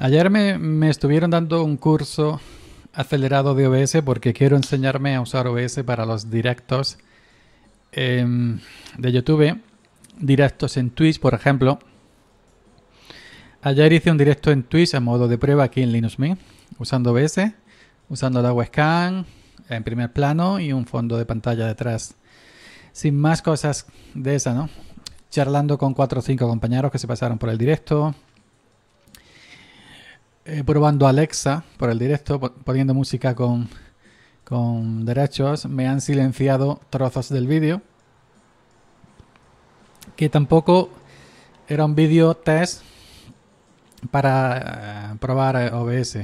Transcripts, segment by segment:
Ayer me, estuvieron dando un curso acelerado de OBS porque quiero enseñarme a usar OBS para los directos em, de YouTube, directos en Twitch, por ejemplo. Ayer hice un directo en Twitch a modo de prueba aquí en Linux Mint usando OBS, usando la webcam en primer plano y un fondo de pantalla detrás. Sin más cosas de esa, ¿no? Charlando con cuatro o cinco compañeros que se pasaron por el directo, eh, probando Alexa por el directo, poniendo música con, con derechos, me han silenciado trozos del vídeo. Que tampoco era un vídeo test para eh, probar eh, OBS.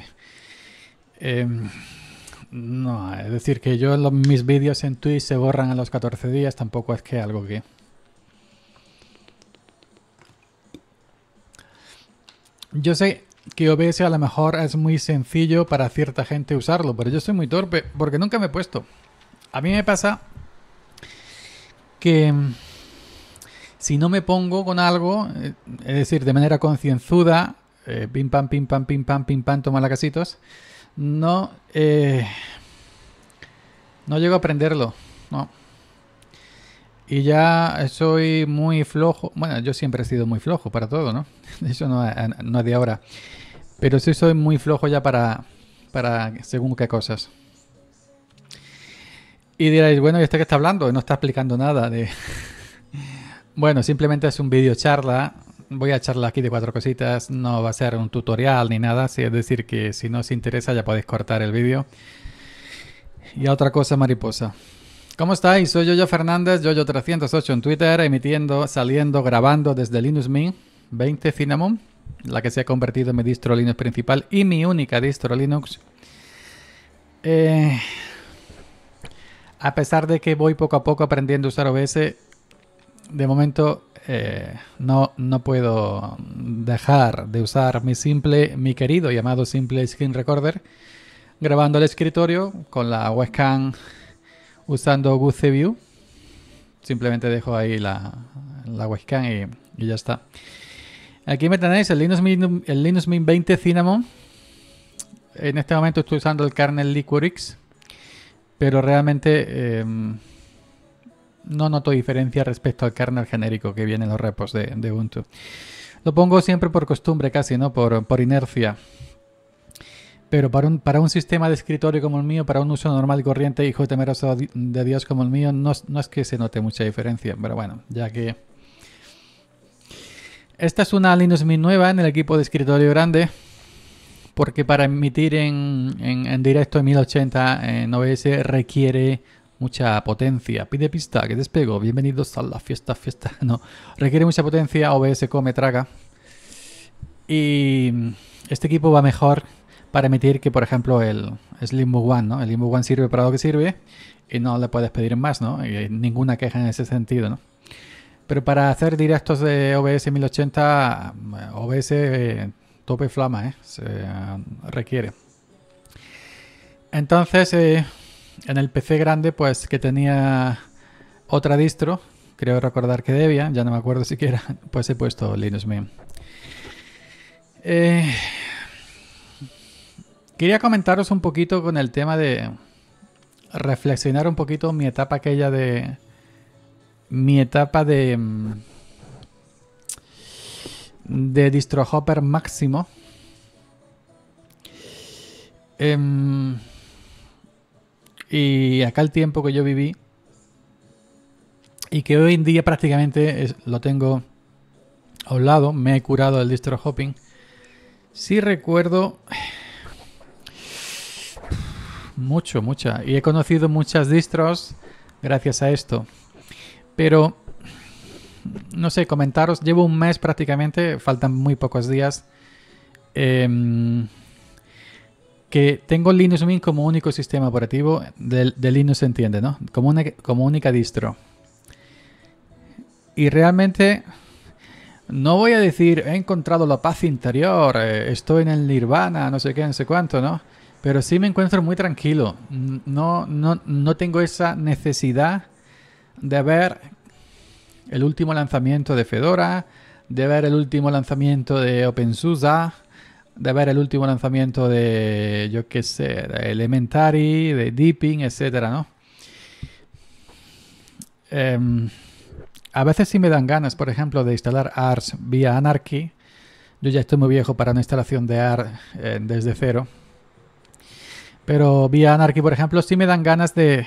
Em, no, es decir, que yo mis vídeos en Twitch se borran a los 14 días, tampoco es que algo que... Yo sé que OBS a lo mejor es muy sencillo para cierta gente usarlo, pero yo soy muy torpe porque nunca me he puesto. A mí me pasa que mm, si no me pongo con algo, eh, es decir, de manera concienzuda, eh, pim pam, pim pam, pim pam, pim pam, toma la casitos, no, eh, no llego a aprenderlo, no. Y ya soy muy flojo. Bueno, yo siempre he sido muy flojo para todo, ¿no? Eso no, eh, no es de ahora. Pero sí soy muy flojo ya para, para según qué cosas. Y diréis, bueno, ¿y este que está hablando? No está explicando nada de... bueno, simplemente es un video charla. Voy a charlar aquí de cuatro cositas. No va a ser un tutorial ni nada. Si es decir, que si no os interesa ya podéis cortar el vídeo. Y otra cosa, mariposa. ¿Cómo estáis? Soy Yoyo Fernández, Yoyo308 en Twitter, emitiendo, saliendo, grabando desde Linux Mint 20 Cinnamon, la que se ha convertido en mi distro Linux principal y mi única distro Linux. Eh, a pesar de que voy poco a poco aprendiendo a usar OBS, de momento eh, no, no puedo dejar de usar mi simple, mi querido y llamado simple screen recorder, grabando el escritorio con la webcam usando UCView, Simplemente dejo ahí la, la webcam y, ya está. Aquí me tenéis el Linux, Mint, el Linux 20 Cinnamon. En este momento estoy usando el kernel Liquorix, pero realmente em, no noto diferencia respecto al kernel genérico que viene en los repos de, Ubuntu. Lo pongo siempre por costumbre casi, ¿no? Por, por inercia. Pero para un, para un sistema de escritorio como el mío, para un uso normal y corriente, hijo temeroso de Dios como el mío, no, es que se note mucha diferencia. Pero bueno, ya que... Esta es una Linux Mint nueva en el equipo de escritorio grande. Porque para emitir en, en directo en 1080 eh, en OBS requiere mucha potencia. Pide pista, que despego. Bienvenidos a la fiesta, fiesta. No, requiere mucha potencia. OBS come, traga. Y este equipo va mejor para emitir que, por ejemplo, el Slim One, ¿no? El Slimbo One sirve para lo que sirve y no le puedes pedir más, ¿no? Y ninguna queja en ese sentido, ¿no? Pero para hacer directos de OBS 1080, OBS tope flama, ¿eh? Se requiere. Entonces, eh, en el PC grande, pues que tenía otra distro, creo recordar que Debian, ya no me acuerdo siquiera, pues he puesto Linux Mint. Eh, Quería comentaros un poquito con el tema de reflexionar un poquito mi etapa aquella de... Mi etapa de... Mm, de distrohopper máximo. Em, y acá el tiempo que yo viví y que hoy en día prácticamente lo tengo a un lado, me he curado del distro hopping. Sí recuerdo mucho, mucha. Y he conocido muchas distros gracias a esto. Pero, no sé, comentaros, llevo un mes prácticamente, faltan muy pocos días, em, que tengo Linux Mint como único sistema operativo, de, Linux se entiende, ¿no? Como, única distro. Y realmente... No voy a decir, he encontrado la paz interior, eh, estoy en el nirvana, no sé qué, no sé cuánto, ¿no? Pero sí me encuentro muy tranquilo. No, no, tengo esa necesidad de ver el último lanzamiento de Fedora, de ver el último lanzamiento de OpenSUSE, de ver el último lanzamiento de, yo qué sé, de Elementary, de Deepin, etcétera, ¿no? Em, a veces sí me dan ganas, por ejemplo, de instalar ARS vía Anarchy. Yo ya estoy muy viejo para una instalación de ARS eh, desde cero. Pero vía Anarchy, por ejemplo, sí me dan ganas de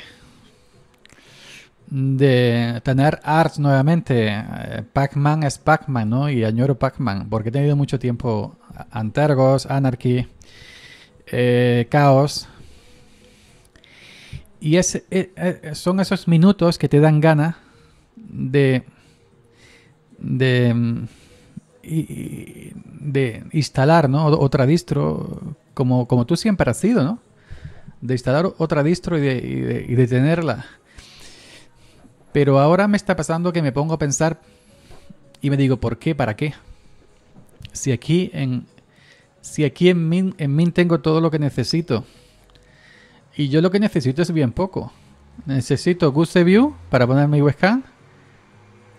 de tener arts nuevamente. Eh, Pac-Man es Pac-Man, ¿no? Y añoro Pac-Man, porque he tenido mucho tiempo Antergos, Anarchy, eh, Caos. Y es, eh, eh, son esos minutos que te dan ganas de, de, mm, de instalar ¿no? otra distro como, como tú siempre has sido, ¿no? de instalar otra distro y de, y, de, tenerla. Pero ahora me está pasando que me pongo a pensar y me digo, ¿por qué? ¿Para qué? Si aquí en, si aquí en Min, en Min tengo todo lo que necesito. Y yo lo que necesito es bien poco. Necesito GuseView para poner mi webcam.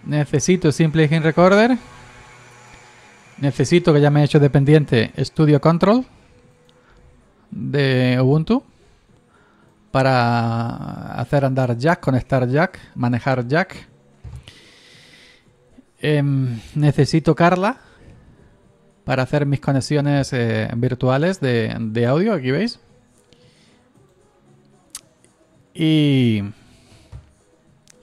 Necesito Simple Hint Recorder. Necesito que ya me he hecho dependiente Studio Control de Ubuntu para hacer andar Jack, conectar Jack, manejar Jack. Em, necesito Carla para hacer mis conexiones eh, virtuales de, audio, aquí veis. Y,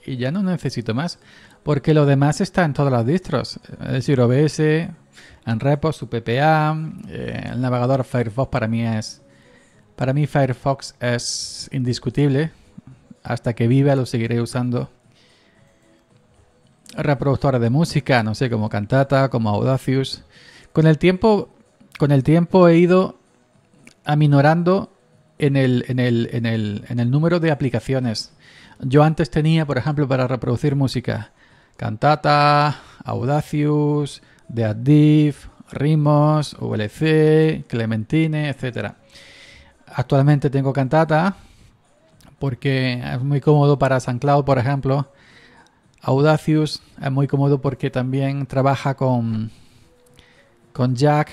y ya no necesito más, porque lo demás está en todas las distros. Es decir, OBS, en repos, UPPA, eh, el navegador Firefox para mí es para mí Firefox es indiscutible. Hasta que viva lo seguiré usando. Reproductora de música, no sé, como Cantata, como Audacious. Con el tiempo, con el tiempo he ido aminorando en el, número de aplicaciones. Yo antes tenía, por ejemplo, para reproducir música, Cantata, Audacious, The Addiff, Rimos, VLC, Clementine, etcétera actualmente tengo cantata porque es muy cómodo para SoundCloud, por ejemplo. Audacious es muy cómodo porque también trabaja con, con Jack.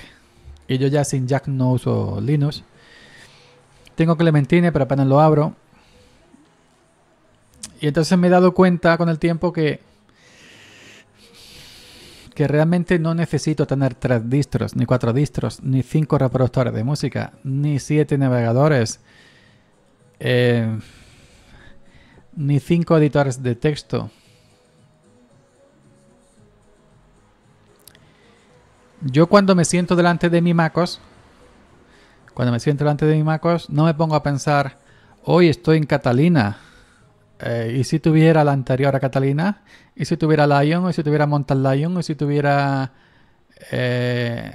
Y yo ya sin Jack no uso Linux. Tengo Clementine, pero apenas lo abro. Y entonces me he dado cuenta con el tiempo que que realmente no necesito tener tres distros, ni cuatro distros, ni cinco reproductores de música, ni siete navegadores, eh, ni cinco editores de texto. Yo cuando me siento delante de mi MacOS, cuando me siento delante de mi MacOS, no me pongo a pensar, hoy estoy en Catalina eh, ¿Y si tuviera la anterior a Catalina? ¿Y si tuviera Lion? ¿Y si tuviera Mountain Lion? ¿Y si tuviera... Eh,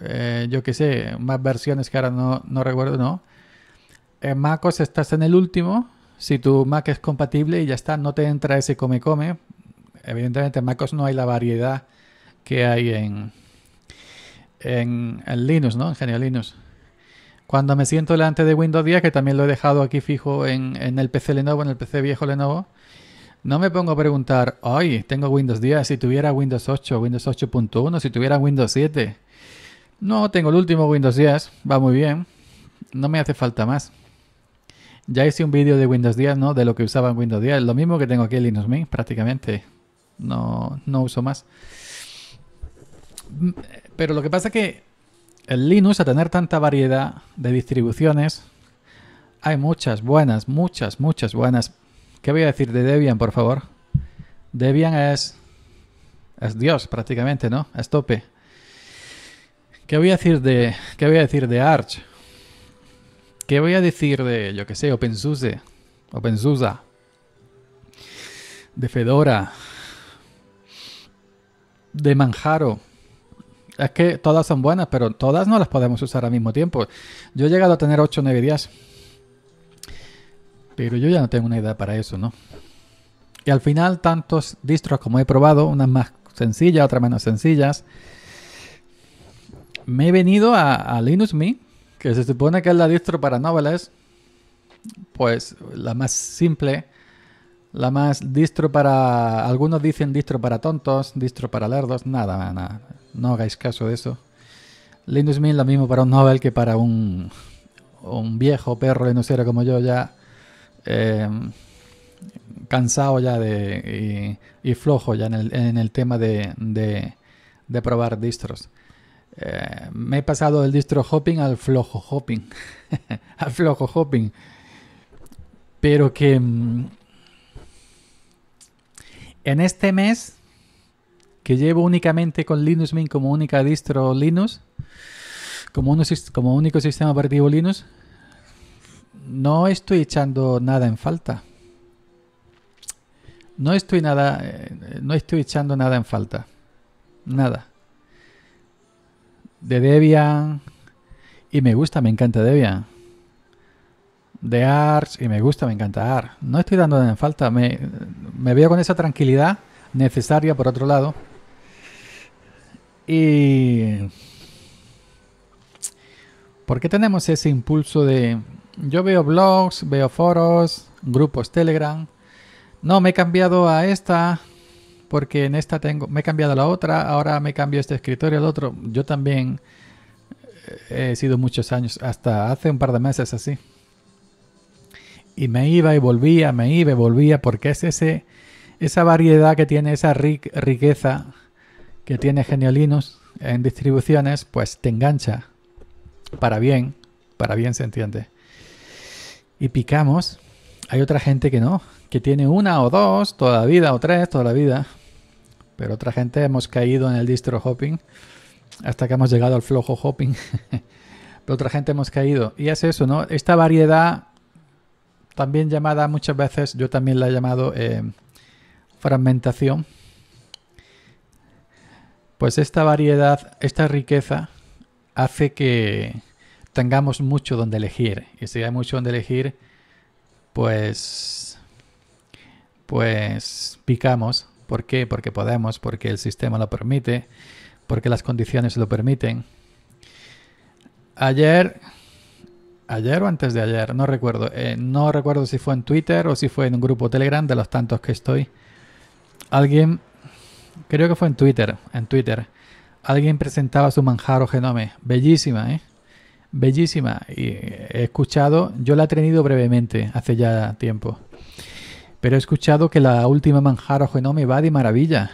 eh, yo qué sé, más versiones que ahora no, no recuerdo, ¿no? En MacOS estás en el último. Si tu Mac es compatible y ya está, no te entra ese come-come. Evidentemente en MacOS no hay la variedad que hay en, en, Linux, ¿no? En general Linux. Cuando me siento delante de Windows 10, que también lo he dejado aquí fijo en, el PC Lenovo, en el PC viejo Lenovo, no me pongo a preguntar, ay, tengo Windows 10, si tuviera Windows 8, Windows 8.1, si tuviera Windows 7. No, tengo el último Windows 10, va muy bien, no me hace falta más. Ya hice un vídeo de Windows 10, ¿no? De lo que usaba en Windows 10, lo mismo que tengo aquí en Linux Mint, prácticamente. No, no uso más. Mm, pero lo que pasa es que el Linux, a tener tanta variedad de distribuciones, hay muchas buenas, muchas, muchas buenas. ¿Qué voy a decir de Debian, por favor? Debian es, es Dios prácticamente, ¿no? Es tope. ¿Qué voy a decir de, qué voy a decir de Arch? ¿Qué voy a decir de, yo que sé, OpenSUSE, OpenSUSE, de Fedora, de Manjaro? es que todas son buenas, pero todas no las podemos usar al mismo tiempo. Yo he llegado a tener 8 o 9 días. Pero yo ya no tengo una idea para eso, ¿no? Y al final, tantos distros como he probado, unas más sencillas, otras menos sencillas, me he venido a, a Linux Me, que se supone que es la distro para noveles, pues la más simple, la más distro para. Algunos dicen distro para tontos, distro para lerdos, nada, nada no hagáis caso de eso. Linux Mint lo mismo para un Nobel que para un, viejo perro linocero como yo ya eh, cansado ya de y, flojo ya en el, tema de, de, probar distros. Eh, me he pasado del distro hopping al flojo hopping. al flojo hopping. Pero que... Mm, en este mes llevo únicamente con Linux Mint como única distro Linux, como, único sistema operativo Linux, no estoy echando nada en falta. No estoy nada, eh, no estoy echando nada en falta. Nada. De Debian. Y me gusta, me encanta Debian. De Arch. Y me gusta, me encanta Arch. No estoy dando nada en falta. Me, me veo con esa tranquilidad necesaria, por otro lado, y... ¿Por qué tenemos ese impulso de... Yo veo blogs, veo foros, grupos Telegram. No, me he cambiado a esta porque en esta tengo... Me he cambiado a la otra, ahora me cambio este escritorio al otro. Yo también eh, he sido muchos años, hasta hace un par de meses así. Y me iba y volvía, me iba y volvía, porque es ese, esa variedad que tiene, esa riqueza que tiene geniolinos en distribuciones, pues te engancha. Para bien, para bien se entiende. Y picamos. Hay otra gente que no, que tiene una o dos toda la vida, o tres toda la vida. Pero otra gente hemos caído en el distro hopping hasta que hemos llegado al flojo hopping. Pero otra gente hemos caído. Y es eso, ¿no? Esta variedad, también llamada muchas veces, yo también la he llamado eh, fragmentación pues esta variedad, esta riqueza hace que tengamos mucho donde elegir. Y si hay mucho donde elegir, pues pues picamos. ¿Por qué? Porque podemos, porque el sistema lo permite, porque las condiciones lo permiten. Ayer, ayer o antes de ayer, no recuerdo, eh, no recuerdo si fue en Twitter o si fue en un grupo Telegram de los tantos que estoy. Alguien creo que fue en Twitter, en Twitter, alguien presentaba su Manjaro Genome, bellísima, ¿eh? Bellísima, y he escuchado, yo la he tenido brevemente, hace ya tiempo, pero he escuchado que la última Manjaro Genome va de maravilla.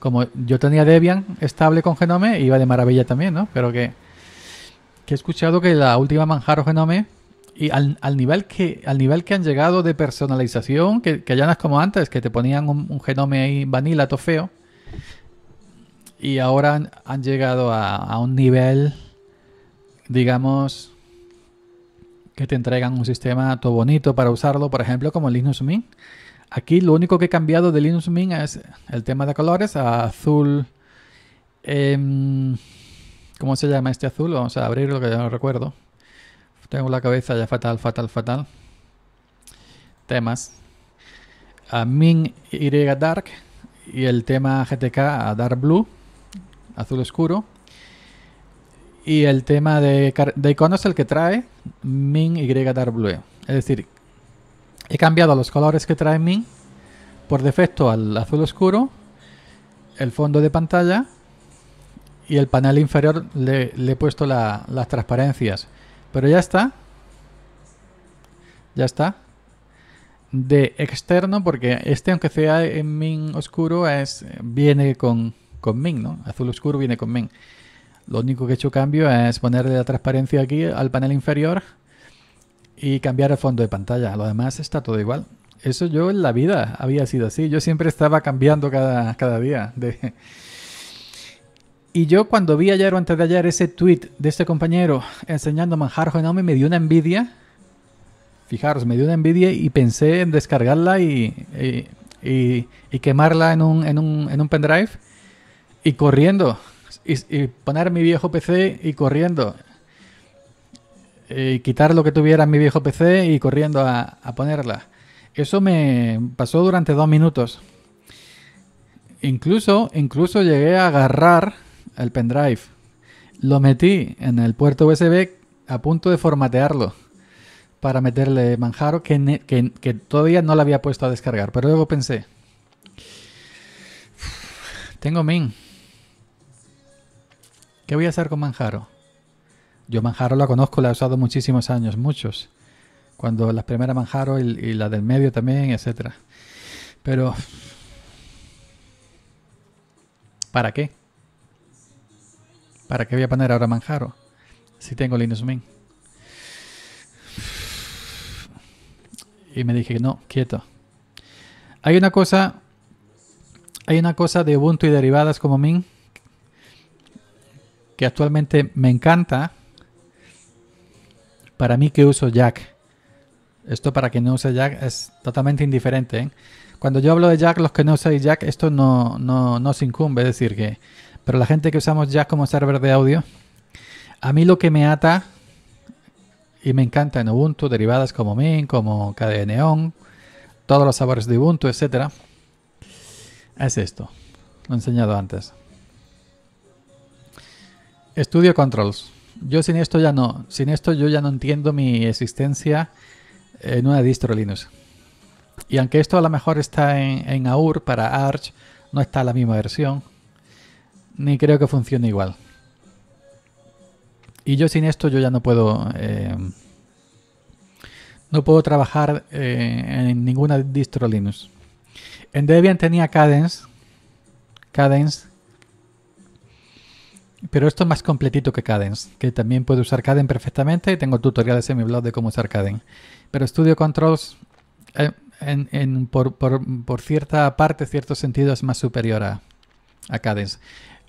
como yo tenía Debian estable con Genome, iba de maravilla también, ¿no? Pero que, que he escuchado que la última Manjaro Genome y al, nivel que, al nivel que han llegado de personalización, que, ya no es como antes, que te ponían un, genoma genome ahí vanilla, todo feo. Y ahora han, llegado a, un nivel, digamos, que te entregan un sistema todo bonito para usarlo, por ejemplo, como Linux Mint. Aquí lo único que he cambiado de Linux Mint es el tema de colores a azul. Em, ¿Cómo se llama este azul? Vamos a abrirlo que ya no recuerdo. Tengo la cabeza ya fatal, fatal, fatal. Temas. A Min Y Dark y el tema GTK a Dark Blue, azul oscuro. Y el tema de, de iconos el que trae Min Y Dark Blue. Es decir, he cambiado los colores que trae Min por defecto al azul oscuro, el fondo de pantalla y el panel inferior le, he puesto las transparencias. Pero ya está. Ya está. De externo, porque este, aunque sea en min oscuro, es, viene con, con min, ¿no? Azul oscuro viene con min. Lo único que he hecho cambio es ponerle la transparencia aquí al panel inferior y cambiar el fondo de pantalla. Lo demás está todo igual. Eso yo en la vida había sido así. Yo siempre estaba cambiando cada, cada día de, y yo cuando vi ayer o antes de ayer ese tweet de este compañero enseñando manjar genome me dio una envidia. Fijaros, me dio una envidia y pensé en descargarla y, y, quemarla en un, en, un, pendrive y corriendo. Y, poner mi viejo PC y corriendo. Y quitar lo que tuviera mi viejo PC y corriendo a, ponerla. Eso me pasó durante dos minutos. Incluso, incluso llegué a agarrar el pendrive. Lo metí en el puerto USB a punto de formatearlo para meterle Manjaro que, todavía no la había puesto a descargar. Pero luego pensé, tengo Min. ¿Qué voy a hacer con Manjaro? Yo Manjaro la conozco, la he usado muchísimos años, muchos. Cuando las primeras Manjaro y, y, la del medio también, etcétera. Pero... ¿Para qué? ¿Para qué voy a poner ahora Manjaro? Si tengo Linux Mint. Y me dije, no, quieto. Hay una cosa. Hay una cosa de Ubuntu y derivadas como Mint que actualmente me encanta. Para mí que uso Jack. Esto para quien no use Jack es totalmente indiferente. ¿eh? Cuando yo hablo de Jack, los que no usan Jack, esto no, no, no se incumbe. Es decir, que pero la gente que usamos ya como server de audio, a mí lo que me ata y me encanta en Ubuntu, derivadas como Min, como Neon, todos los sabores de Ubuntu, etcétera, es esto. Lo he enseñado antes. Estudio Controls. Yo sin esto ya no, sin esto yo ya no entiendo mi existencia en una distro Linux. Y aunque esto a lo mejor está en, en AUR para Arch, no está la misma versión ni creo que funcione igual. Y yo sin esto yo ya no puedo... Eh, no puedo trabajar eh, en ninguna distro Linux. En Debian tenía Cadence. Cadence. Pero esto es más completito que Cadence, que también puedo usar Cadence perfectamente y tengo tutoriales en mi blog de cómo usar Cadence. Pero Studio Controls, eh, por, cierta parte, cierto sentido, es más superior a Cadence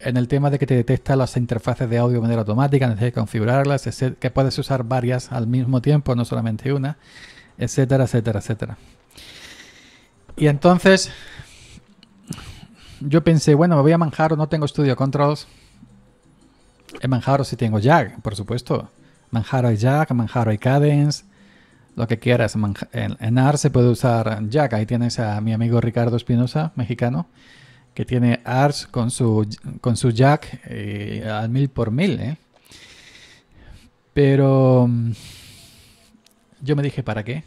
en el tema de que te detecta las interfaces de audio de manera automática, necesitas configurarlas, que puedes usar varias al mismo tiempo, no solamente una, etcétera, etcétera, etcétera. Y entonces yo pensé, bueno, me voy a Manjaro, no tengo Studio Controls. En Manjaro sí tengo Jack, por supuesto. Manjaro hay Jack, Manjaro hay Cadence, lo que quieras. En, en AR se puede usar Jack. Ahí tienes a mi amigo Ricardo Espinosa, mexicano que tiene Ars con su, con su jack eh, al mil por mil. ¿eh? Pero mm, yo me dije, ¿para qué?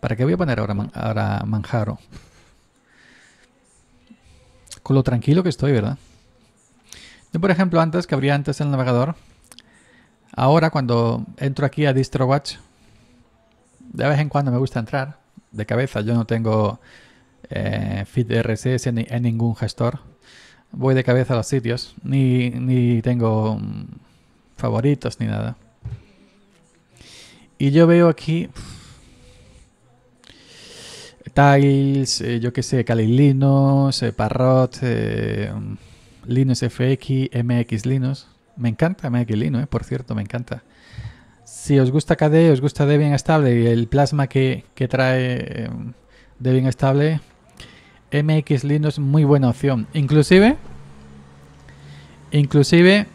¿Para qué voy a poner ahora, ahora Manjaro? Con lo tranquilo que estoy, ¿verdad? Yo, por ejemplo, antes que abría antes el navegador, ahora cuando entro aquí a DistroWatch, de vez en cuando me gusta entrar de cabeza. Yo no tengo eh, feed RSS en ningún gestor. Voy de cabeza a los sitios, ni, tengo mm, favoritos ni nada. Y yo veo aquí Tiles, eh, yo que sé, Kali Linux, eh, Parrot, eh, Linux FX, MX Linux. Me encanta MX Linux, eh, por cierto, me encanta. Si os gusta KDE, os gusta Debian Estable y el plasma que, que trae em, Debian Estable, MX Linux muy buena opción. Inclusive, inclusive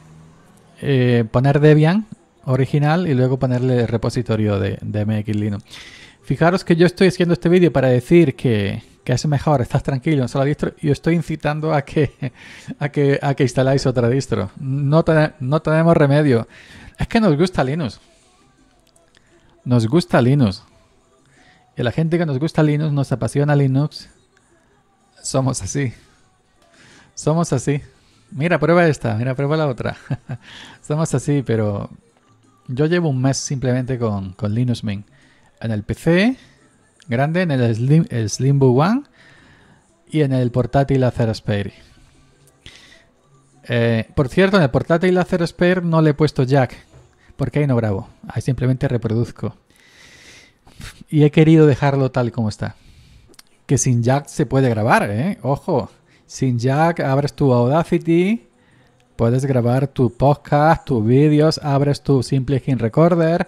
eh, poner Debian original y luego ponerle el repositorio de, MX Linux. Fijaros que yo estoy haciendo este vídeo para decir que, es mejor, estás tranquilo en sola distro y os estoy incitando a que, a que, a instaláis otra distro. No, no tenemos remedio. Es que nos gusta Linux. Nos gusta Linux. Y la gente que nos gusta Linux, nos apasiona Linux, somos así. Somos así. Mira, prueba esta, mira, prueba la otra. Somos así, pero yo llevo un mes simplemente con, Linux Mint. En el PC grande, en el Slim, One y en el portátil Acer Spare. Eh, por cierto, en el portátil Acer Spare no le he puesto jack, porque ahí no grabo, ahí simplemente reproduzco. Y he querido dejarlo tal como está que sin Jack se puede grabar, ¿eh? Ojo, sin Jack abres tu Audacity, puedes grabar tu podcast, tus vídeos, abres tu Simple Skin Recorder,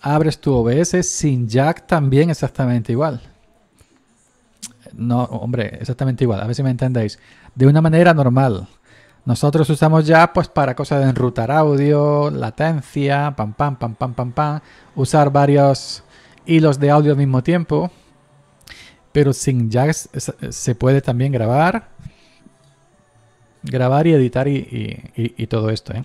abres tu OBS, sin Jack también exactamente igual. No, hombre, exactamente igual, a ver si me entendéis. De una manera normal. Nosotros usamos Jack pues para cosas de enrutar audio, latencia, pam pam pam pam pam pam, usar varios hilos de audio al mismo tiempo pero sin jacks eh, se puede también grabar. Grabar y editar y, todo esto. ¿eh?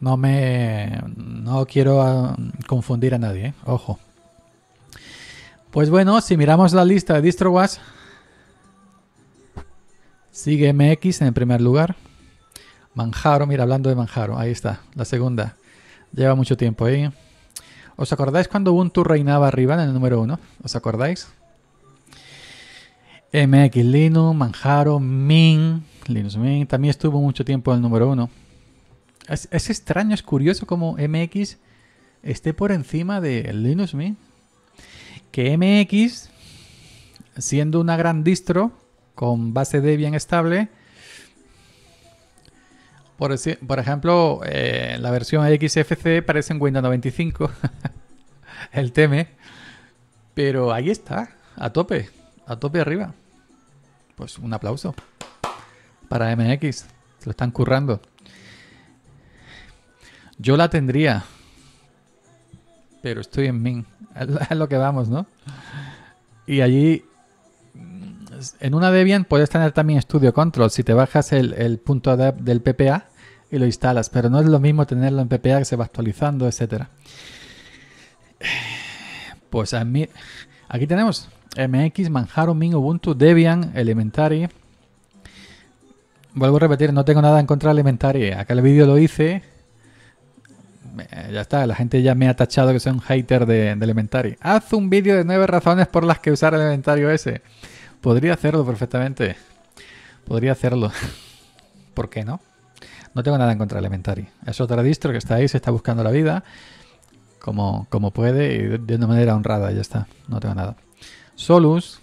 No me. No quiero ah, confundir a nadie, ¿eh? ojo. Pues bueno, si miramos la lista de distrowas sigue MX en el primer lugar. Manjaro, mira, hablando de Manjaro, ahí está, la segunda. Lleva mucho tiempo ahí. ¿Os acordáis cuando Ubuntu reinaba arriba en el número uno? ¿Os acordáis? MX Linux, Manjaro, Min, Linux Mint. También estuvo mucho tiempo en el número uno. Es, extraño, es curioso como MX esté por encima de Linux Mint. Que MX, siendo una gran distro con base de bien estable, por, ejemplo, eh, la versión XFC parece en Windows 95, el TM, pero ahí está, a tope a tope arriba. Pues un aplauso para MX. Se lo están currando. Yo la tendría. Pero estoy en min. Es lo que vamos, ¿no? Y allí. Mm, en una Debian puedes tener también Studio Control. Si te bajas el, punto del PPA y lo instalas. Pero no es lo mismo tenerlo en PPA que se va actualizando, etcétera. Pues a mí. Aquí tenemos MX, Manjaro, Ming, Ubuntu, Debian, Elementary. Vuelvo a repetir, no tengo nada en contra de Elementary. Acá el vídeo lo hice. Eh, ya está, la gente ya me ha tachado que soy un hater de, Elementary. Haz un vídeo de nueve razones por las que usar Elementary OS. Podría hacerlo perfectamente. Podría hacerlo. ¿Por qué no? No tengo nada en contra de Elementary. Es otra distro que está ahí, se está buscando la vida como, como puede y de una manera honrada, ya está. No tengo nada. Solus,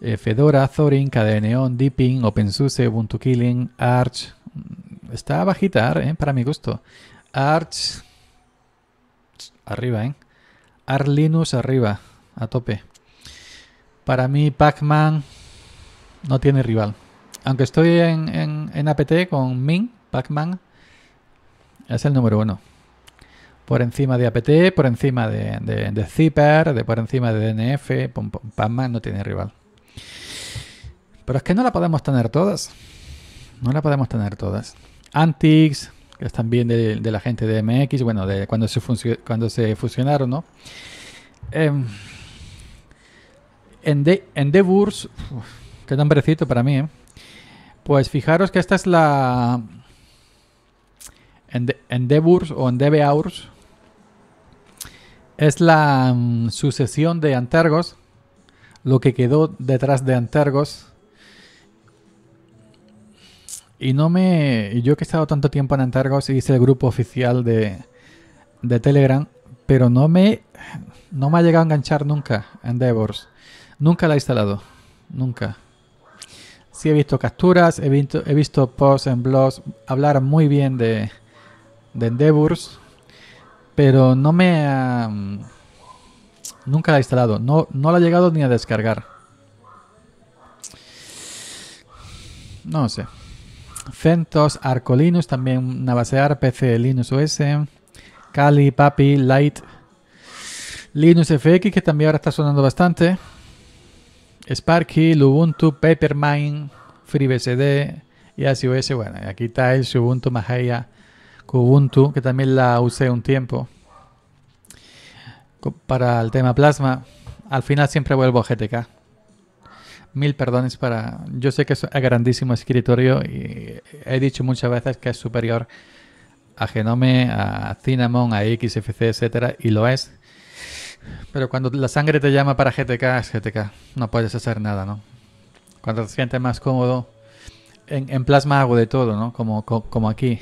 eh, Fedora, Zorin, Cadeneon, Deepin, OpenSUSE, Ubuntu Killing, Arch. Mm, está bajita, ¿eh? para mi gusto. Arch. Arriba, ¿eh? Arlinus, arriba, a tope. Para mí, Pac-Man no tiene rival. Aunque estoy en, en APT con Min, Pac-Man es el número uno por encima de APT, por encima de, de, de Zipper, por encima de DNF, pum, pum, no tiene rival. Pero es que no la podemos tener todas. No la podemos tener todas. Antix, que es también de, la gente de MX, bueno, de cuando se, cuando se fusionaron, ¿no? Em, en, de qué nombrecito para mí, ¿eh? Pues fijaros que esta es la... en Endeavours o en Debeaurs es la mm, sucesión de Antergos, lo que quedó detrás de Antergos. Y no me. Yo que he estado tanto tiempo en y hice el grupo oficial de, Telegram, pero no me. No me ha llegado a enganchar nunca Endeavors. Nunca la he instalado. Nunca. Sí he visto capturas, he visto, he posts en blogs hablar muy bien de, de Endeavors. Pero no me ha... Mm, nunca la he instalado. No, no la he llegado ni a descargar. No sé. CentOS, Arco Linux, también Navasear, PC Linux OS, Kali, Papi, Light, Linux FX, que también ahora está sonando bastante, Sparky, Ubuntu, Papermine FreeBSD y OS. Bueno, aquí está el Ubuntu Majaya Kubuntu, que también la usé un tiempo para el tema plasma. Al final siempre vuelvo a GTK. Mil perdones para... Yo sé que es grandísimo escritorio y he dicho muchas veces que es superior a Genome, a Cinnamon, a XFC, etcétera, y lo es. Pero cuando la sangre te llama para GTK, es GTK. No puedes hacer nada, ¿no? Cuando te sientes más cómodo. En, plasma hago de todo, ¿no? como, como aquí.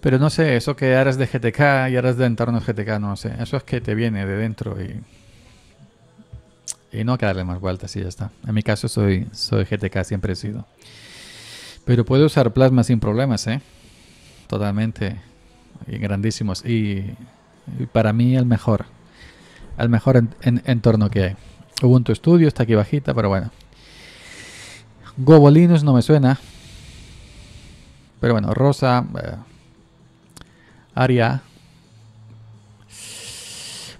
Pero no sé, eso que eres de GTK y ahora de entornos GTK, no sé. Eso es que te viene de dentro y. Y no hay que darle más vueltas y ya está. En mi caso soy, soy GTK, siempre he sido. Pero puedo usar plasma sin problemas, ¿eh? Totalmente. Y grandísimos. Y, para mí el mejor. El mejor entorno que hay. Ubuntu Studio está aquí bajita, pero bueno. Gobolinus no me suena. Pero bueno, Rosa. Eh,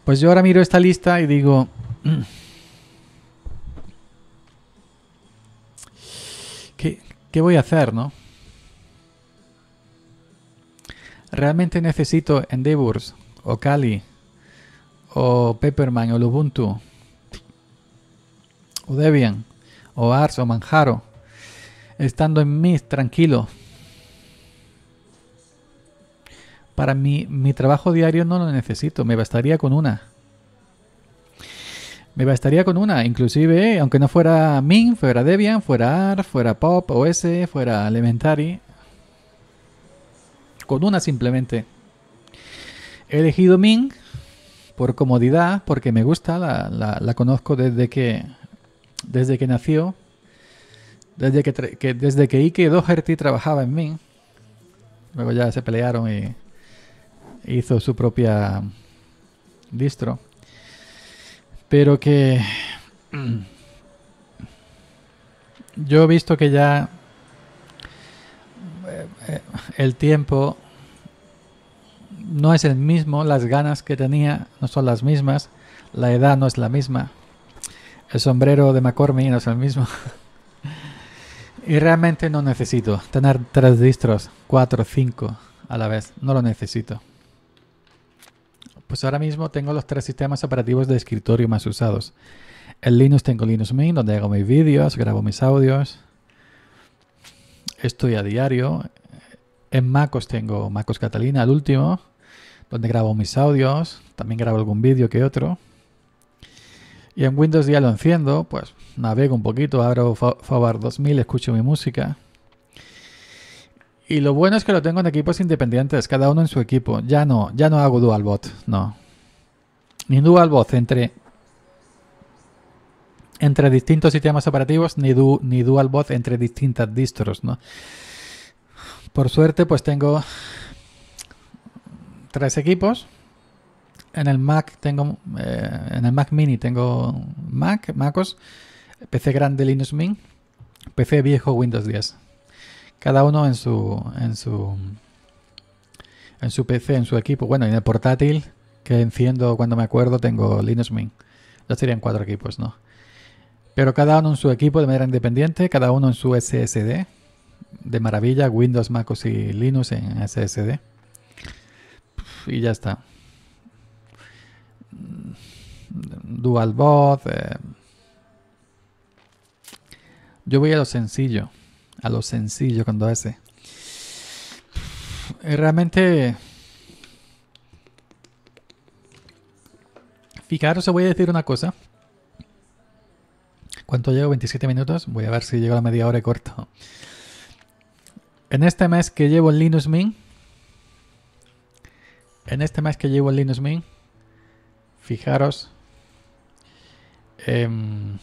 pues yo ahora miro esta lista y digo... ¿Qué, voy a hacer, no? ¿Realmente necesito Endeavors o Kali o Peppermint o Lubuntu o Debian o Ars o Manjaro estando en Mist tranquilo Para mi, mi trabajo diario no lo necesito, me bastaría con una. Me bastaría con una, inclusive, aunque no fuera Ming, fuera Debian, fuera AR, fuera Pop, OS, fuera Elementary. Con una simplemente. He elegido Ming por comodidad, porque me gusta, la, conozco desde que, desde que nació, desde que, desde que Ike Doherty trabajaba en Ming. Luego ya se pelearon y hizo su propia distro, pero que yo he visto que ya eh, eh, el tiempo no es el mismo, las ganas que tenía no son las mismas, la edad no es la misma, el sombrero de McCormick no es el mismo. y realmente no necesito tener tres distros, cuatro, cinco a la vez, no lo necesito. Pues ahora mismo tengo los tres sistemas operativos de escritorio más usados. En Linux tengo Linux Mint, donde hago mis vídeos, grabo mis audios. Estoy a diario. En MacOS tengo MacOS Catalina, el último, donde grabo mis audios. También grabo algún vídeo que otro. Y en Windows ya lo enciendo, pues navego un poquito, abro Favar 2000, escucho mi música. Y lo bueno es que lo tengo en equipos independientes, cada uno en su equipo. Ya no, ya no hago dual bot, no. Ni dual bot entre, entre distintos sistemas operativos, ni, ni dual bot entre distintas distros, ¿no? Por suerte, pues tengo tres equipos. En el Mac tengo, eh, en el Mac Mini tengo Mac, MacOS, PC grande Linux Mint, PC viejo Windows 10 cada uno en su, en su, en su PC, en su equipo. Bueno, en el portátil que enciendo cuando me acuerdo tengo Linux Mint. Ya serían cuatro equipos, ¿no? Pero cada uno en su equipo de manera independiente, cada uno en su SSD. De maravilla, Windows, MacOS y Linux en SSD. Y ya está. Dual voz. Eh. Yo voy a lo sencillo a lo sencillo cuando hace. Eh, realmente. Fijaros, voy a decir una cosa. ¿Cuánto llevo? 27 minutos. Voy a ver si llego a la media hora y corto. En este mes que llevo en Linux Mint. En este mes que llevo en Linux Mint. Fijaros. Em,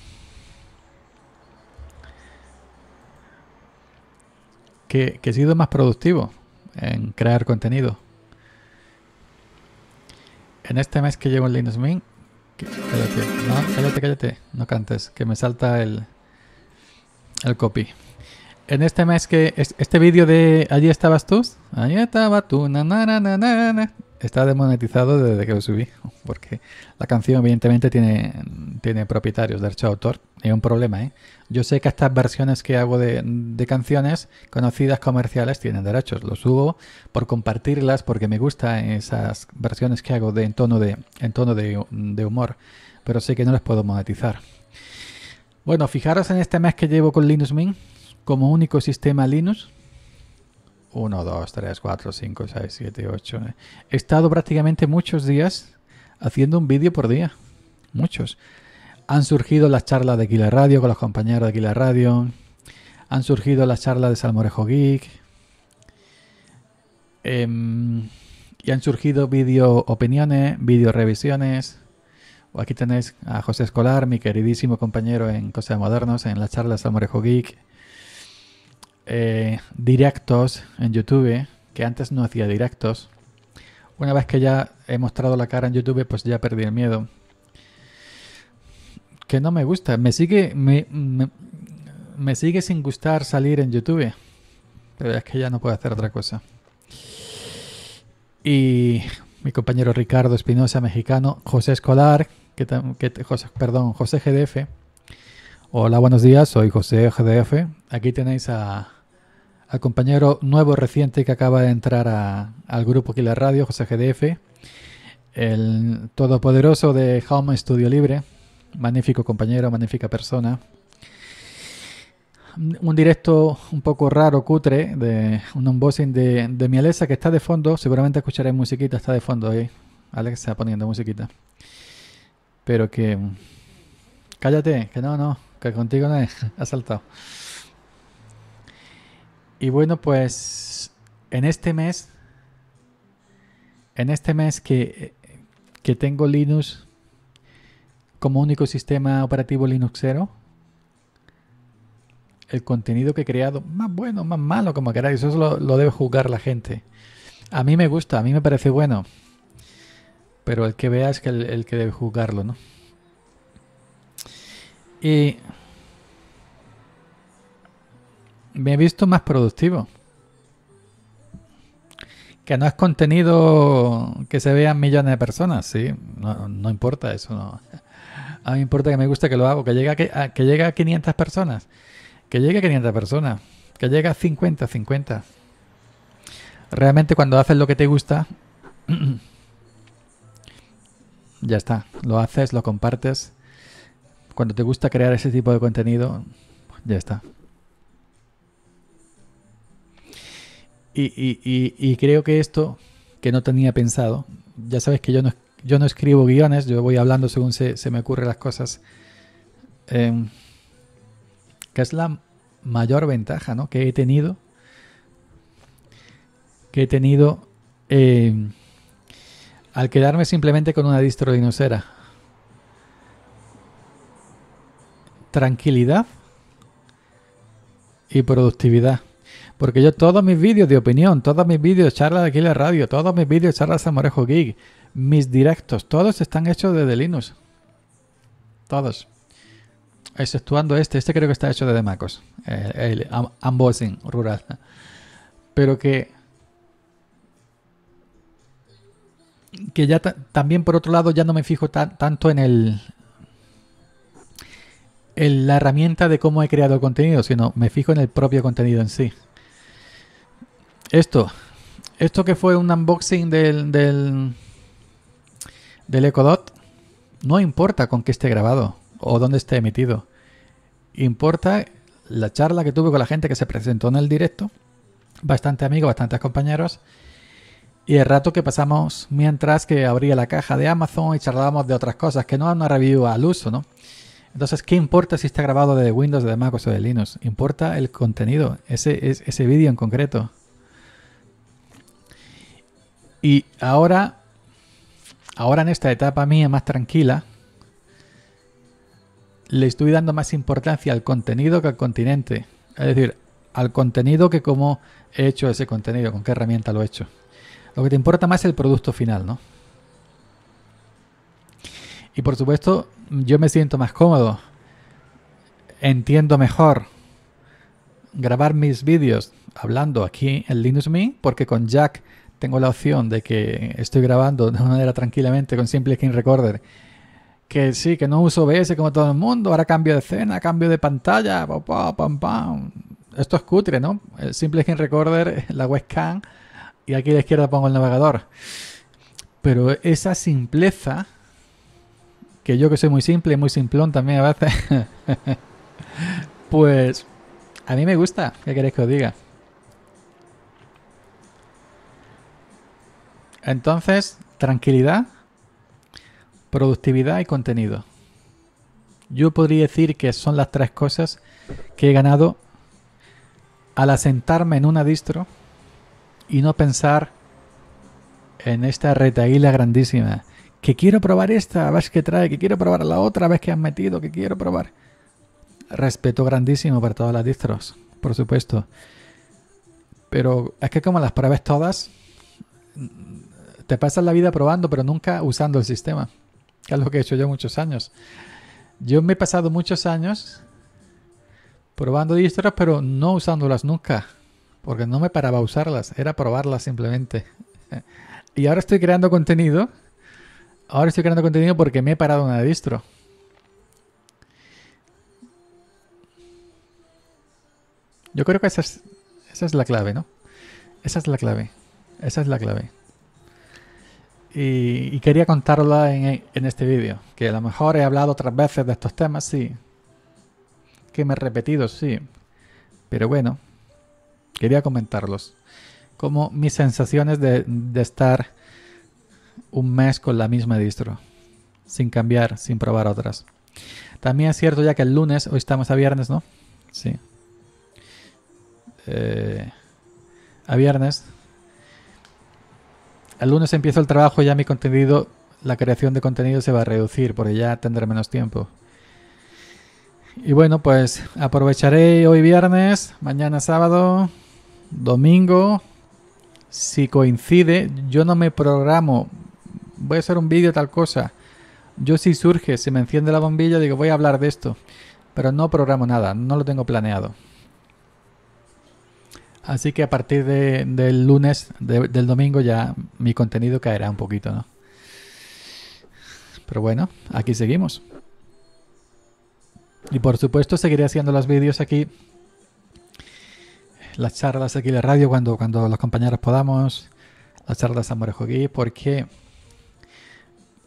que, he sido más productivo en crear contenido. En este mes que llevo en Linux Mint, cállate, no, cállate, cállate, no cantes, que me salta el, el copy. En este mes que este vídeo de allí estabas tú, allí estaba tú, na, na, na, Está desmonetizado desde que lo subí, porque la canción evidentemente tiene, tiene propietarios, derecho de autor. Es un problema, ¿eh? Yo sé que estas versiones que hago de, canciones conocidas comerciales tienen derechos. Los subo por compartirlas, porque me gustan esas versiones que hago de, en tono, de, tono de, humor, pero sé que no las puedo monetizar. Bueno, fijaros en este mes que llevo con Linux Mint como único sistema Linux 1, 2, 3, 4, 5, 6, 7, 8. He estado prácticamente muchos días haciendo un vídeo por día. Muchos. Han surgido las charlas de Aquila Radio con los compañeros de Aquila Radio. Han surgido las charlas de Salmorejo Geek. Em, y han surgido vídeo opiniones, video revisiones. Aquí tenéis a José Escolar, mi queridísimo compañero en Cosas Modernos, en charlas de Salmorejo Geek eh, directos en YouTube, que antes no hacía directos. Una vez que ya he mostrado la cara en YouTube, pues ya perdí el miedo. Que no me gusta, me sigue, me, me, sigue sin gustar salir en YouTube. Pero es que ya no puedo hacer otra cosa. Y mi compañero Ricardo Espinosa, mexicano, José Escolar, que, que, perdón, José GDF. Hola, buenos días, soy José GDF. Aquí tenéis a, al compañero nuevo reciente que acaba de entrar al grupo la Radio, José GDF, el todopoderoso de Home Studio Libre, magnífico compañero, magnífica persona. Un directo un poco raro, cutre, de un unboxing de, de Mielesa que está de fondo. Seguramente escucharéis musiquita, está de fondo ahí. Alex está poniendo musiquita. Pero que. Cállate, que no, no, que contigo no es. Ha saltado. Y bueno, pues en este mes, en este mes que, tengo Linux como único sistema operativo Linux 0, el contenido que he creado, más bueno, más malo, como queráis, eso lo, debe juzgar la gente. A mí me gusta, a mí me parece bueno, pero el que vea es que el, el que debe juzgarlo, ¿no? Y me he visto más productivo. Que no es contenido que se vean millones de personas, sí. No, importa eso. No. A mí me importa que me guste que lo hago. Que llegue a, que, que llegue a 500 personas. Que llegue a 500 personas. Que llegue a 50, 50. Realmente cuando haces lo que te gusta, ya está. Lo haces, lo compartes. Cuando te gusta crear ese tipo de contenido, ya está. Y, creo que esto, que no tenía pensado, ya sabes que yo no, escribo guiones, yo voy hablando según se, me ocurren las cosas, em, que es la mayor ventaja que he tenido, que he tenido em, al quedarme simplemente con una distro Tranquilidad y productividad. Porque yo todos mis vídeos de opinión, todos mis vídeos charlas de aquí la radio, todos mis vídeos charlas de Morejo Geek, mis directos, todos están hechos de Linux. Todos. Exceptuando este, este creo que está hecho de MacOS. Eh, el, unboxing rural. Pero que que ya también por otro lado ya no me fijo tanto en el en la herramienta de cómo he creado el contenido, sino me fijo en el propio contenido en sí. Esto, esto que fue un unboxing del, del, del Ecodot, no importa con qué esté grabado o dónde esté emitido. Importa la charla que tuve con la gente que se presentó en el directo, bastante amigos, bastantes compañeros, y el rato que pasamos mientras que abría la caja de Amazon y charlábamos de otras cosas, que no han una al uso, ¿no? Entonces, ¿qué importa si está grabado de Windows, de Mac o de Linux? Importa el contenido, ese, ese vídeo en concreto. Y ahora, ahora en esta etapa mía más tranquila, le estoy dando más importancia al contenido que al continente. Es decir, al contenido que cómo he hecho ese contenido, con qué herramienta lo he hecho. Lo que te importa más es el producto final, ¿no? Y por supuesto, yo me siento más cómodo, entiendo mejor grabar mis vídeos hablando aquí en Linux Mint porque con Jack tengo la opción de que estoy grabando de una manera tranquilamente con simple skin recorder, que sí, que no uso OBS como todo el mundo, ahora cambio de escena, cambio de pantalla, pam, Esto es cutre, ¿no? simple skin recorder, la webcam, y aquí a la izquierda pongo el navegador. Pero esa simpleza, que yo que soy muy simple, muy simplón también a veces, pues a mí me gusta, ¿qué queréis que os diga? Entonces, tranquilidad, productividad y contenido. Yo podría decir que son las tres cosas que he ganado al asentarme en una distro y no pensar en esta retaíla grandísima. Que quiero probar esta, a ver qué trae, que quiero probar la otra, vez que has han metido, que quiero probar. Respeto grandísimo para todas las distros, por supuesto. Pero es que como las pruebas todas, te pasas la vida probando, pero nunca usando el sistema. es lo que he hecho yo muchos años. Yo me he pasado muchos años probando distros, pero no usándolas nunca. Porque no me paraba a usarlas, era probarlas simplemente. y ahora estoy creando contenido. Ahora estoy creando contenido porque me he parado en una distro. Yo creo que esa esa es la clave, ¿no? Esa es la clave. Esa es la clave y, quería contarla e, en, este vídeo. Que a lo mejor he hablado otras veces de estos temas, sí. Que me he repetido, sí. Pero bueno, quería comentarlos. Como mis sensaciones de, estar un mes con la misma distro. Sin cambiar, sin probar otras. También es cierto ya que el lunes, hoy estamos a viernes, ¿no? Sí. Eh, a viernes el lunes empiezo el trabajo y ya mi contenido, la creación de contenido se va a reducir porque ya tendré menos tiempo. Y bueno, pues aprovecharé hoy viernes, mañana sábado, domingo. Si coincide, yo no me programo. Voy a hacer un vídeo tal cosa. Yo si surge, se me enciende la bombilla, digo voy a hablar de esto. Pero no programo nada, no lo tengo planeado. Así que a partir del lunes, del domingo, ya mi contenido caerá un poquito, ¿no? Pero bueno, aquí seguimos. Y por supuesto seguiré haciendo los vídeos aquí, las charlas aquí de radio cuando, cuando los compañeros podamos, las charlas a aquí, porque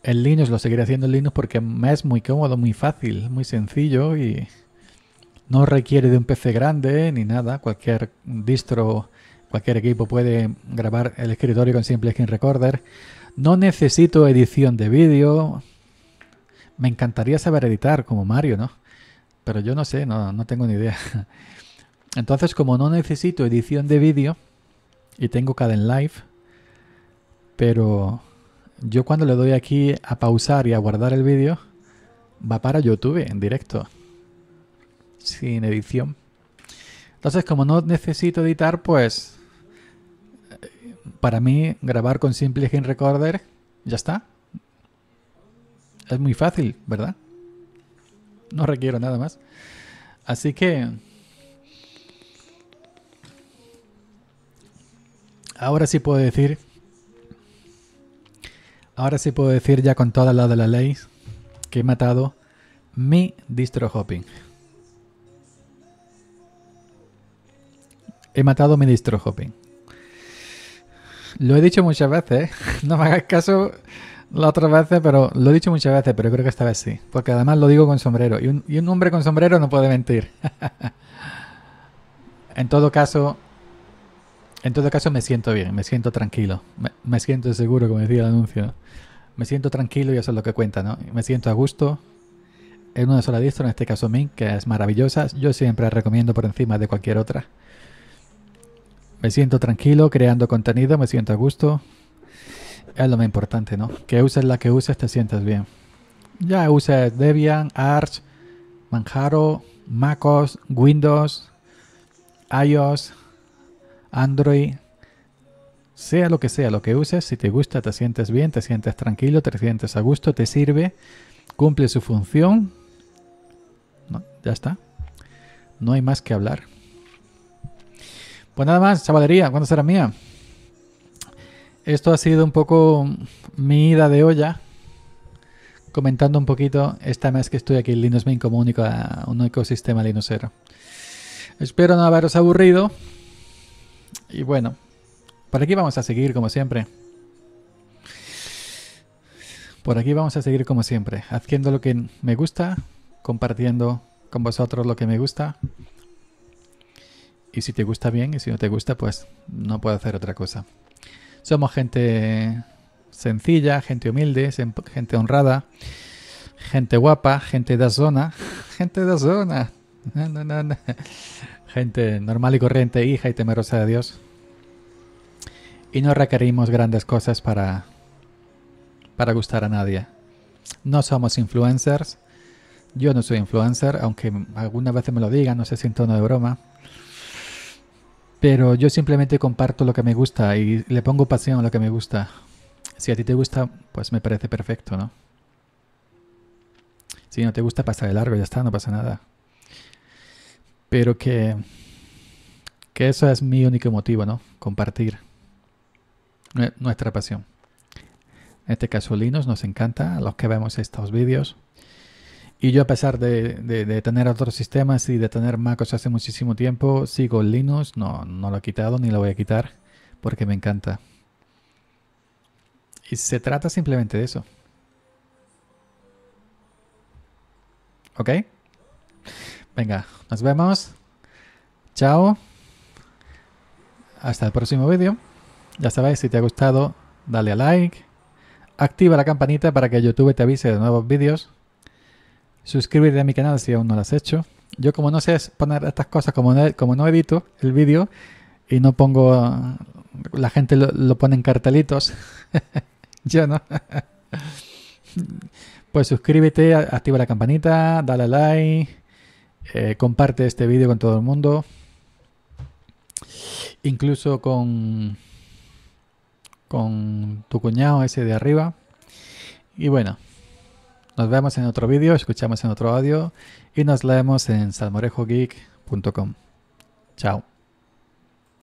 el Linux lo seguiré haciendo en Linux porque me es muy cómodo, muy fácil, muy sencillo y no requiere de un PC grande eh, ni nada, cualquier distro, cualquier equipo puede grabar el escritorio con simple screen recorder. No necesito edición de vídeo. Me encantaría saber editar como Mario, ¿no? Pero yo no sé, no, tengo ni idea. Entonces, como no necesito edición de vídeo y tengo Caden Live, pero yo cuando le doy aquí a pausar y a guardar el vídeo, va para YouTube en directo sin edición. Entonces, como no necesito editar, pues eh, para mí grabar con simple Game Recorder ya está. Es muy fácil, ¿verdad? No requiero nada más. Así que ahora sí puedo decir ahora sí puedo decir ya con toda la de la ley que he matado mi distro hopping. He matado ministro Hopping. Lo he dicho muchas veces, ¿eh? no me hagas caso la otra vez, pero lo he dicho muchas veces, pero creo que esta vez sí. Porque además lo digo con sombrero. Y un, hombre con sombrero no puede mentir. en todo caso, en todo caso me siento bien, me siento tranquilo. Me, siento seguro, como decía el anuncio. Me siento tranquilo y eso es lo que cuenta, ¿no? Me siento a gusto. En una sola distro, en este caso Min, que es maravillosa. Yo siempre recomiendo por encima de cualquier otra. Me siento tranquilo creando contenido, me siento a gusto. Es lo más importante, ¿no? Que uses la que uses, te sientas bien. Ya uses Debian, Arch, Manjaro, MacOS, Windows, iOS, Android. Sea lo que sea, lo que uses, si te gusta, te sientes bien, te sientes tranquilo, te sientes a gusto, te sirve, cumple su función. Ya está. No hay más que hablar. Pues nada más, chavalería, ¿cuándo será mía? Esto ha sido un poco mi ida de olla, comentando un poquito esta vez que estoy aquí en Linux Mint como único, uh, un ecosistema linuxero. Espero no haberos aburrido. Y bueno, por aquí vamos a seguir como siempre. Por aquí vamos a seguir como siempre, haciendo lo que me gusta, compartiendo con vosotros lo que me gusta y si te gusta bien, y si no te gusta, pues no puedo hacer otra cosa. Somos gente sencilla, gente humilde, gente honrada, gente guapa, gente de zona, gente de zona. gente normal y corriente, hija y temerosa de Dios. Y no requerimos grandes cosas para, para gustar a nadie. No somos influencers. Yo no soy influencer, aunque alguna vez me lo digan, no sé si en tono de broma. Pero yo simplemente comparto lo que me gusta y le pongo pasión a lo que me gusta. Si a ti te gusta, pues me parece perfecto, ¿no? Si no te gusta, pasa de largo, ya está, no pasa nada. Pero que, que eso es mi único motivo, ¿no? Compartir nuestra pasión. En este caso, nos encanta, a los que vemos estos vídeos. Y yo a pesar de, tener otros sistemas y de tener MacOS hace muchísimo tiempo, sigo Linux, no, no lo he quitado ni lo voy a quitar porque me encanta. Y se trata simplemente de eso. ¿Ok? Venga, nos vemos. Chao. Hasta el próximo vídeo. Ya sabéis, si te ha gustado, dale a like. Activa la campanita para que YouTube te avise de nuevos vídeos. Suscríbete a mi canal si aún no lo has hecho. Yo como no sé poner estas cosas, como no, edito el vídeo y no pongo... La gente lo, pone en cartelitos. yo no. pues suscríbete, activa la campanita, dale like, eh, comparte este vídeo con todo el mundo. Incluso con, con tu cuñado ese de arriba. Y bueno, nos vemos en otro vídeo, escuchamos en otro audio y nos leemos en salmorejogeek.com. Chao.